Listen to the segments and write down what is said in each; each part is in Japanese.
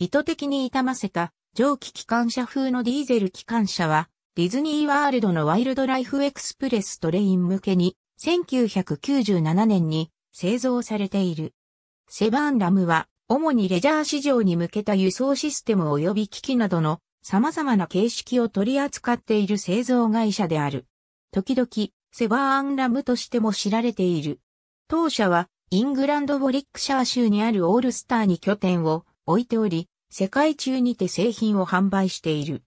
意図的に傷ませた蒸気機関車風のディーゼル機関車は、ディズニーワールドのワイルドライフエクスプレストレイン向けに、1997年に製造されている。セバーンラムは、主にレジャー市場に向けた輸送システム及び機器などの様々な形式を取り扱っている製造会社である。時々、セバーンラムとしても知られている。当社は、イングランドボリックシャー州にあるオールスターに拠点を置いており、世界中にて製品を販売している。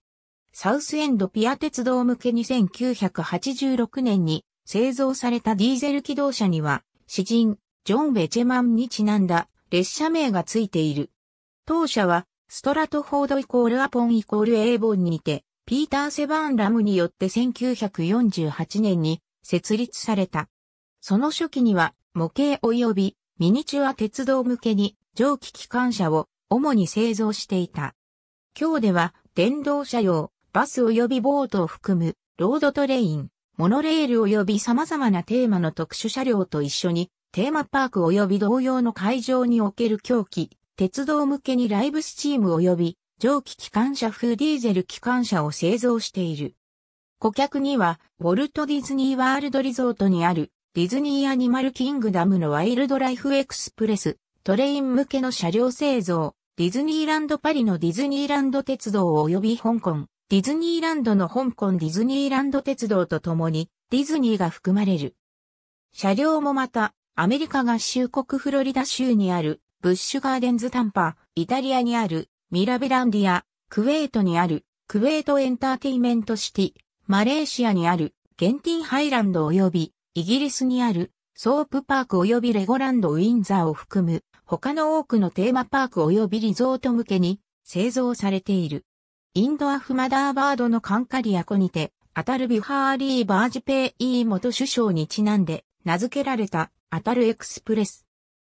サウスエンドピア鉄道向け1 9 8 6年に製造されたディーゼル機動車には、詩人、ジョン・ベチェマンにちなんだ列車名がついている。当社は、ストラトフォードイコールアポンイコールエーボンにて、ピーター・セバーン・ラムによって1948年に設立された。その初期には模型及びミニチュア鉄道向けに蒸気機関車を主に製造していた。今日では電動車用、バス及びボートを含むロードトレイン、モノレール及び様々なテーマの特殊車両と一緒にテーマパーク及び同様の会場における狂気、鉄道向けにライブスチーム及び蒸気機関車風ディーゼル機関車を製造している。顧客には、ウォルト・ディズニー・ワールド・リゾートにある、ディズニー・アニマル・キングダムのワイルドライフ・エクスプレス、トレイン向けの車両製造、ディズニーランドパリのディズニーランド鉄道及び香港、ディズニーランドの香港ディズニーランド鉄道とともに、ディズニーが含まれる。車両もまた、アメリカ合衆国フロリダ州にある、ブッシュガーデンズタンパ、イタリアにある、ミラベランディア、クウェートにある、クウェートエンターテイメントシティ、マレーシアにある、ゲンティンハイランド及び、イギリスにある、ソープパーク及びレゴランドウィンザーを含む、他の多くのテーマパーク及びリゾート向けに製造されている。インドアフマダーバードのカンカリア湖にて、アタルビハーリー・バージペイ元首相にちなんで名付けられたアタルエクスプレス。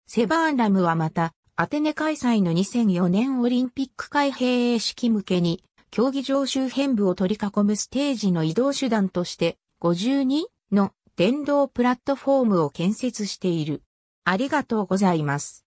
セバーンラムはまた、アテネ開催の2004年オリンピック開閉式向けに、競技場周辺部を取り囲むステージの移動手段として、52の電動プラットフォームを建設している。ありがとうございます。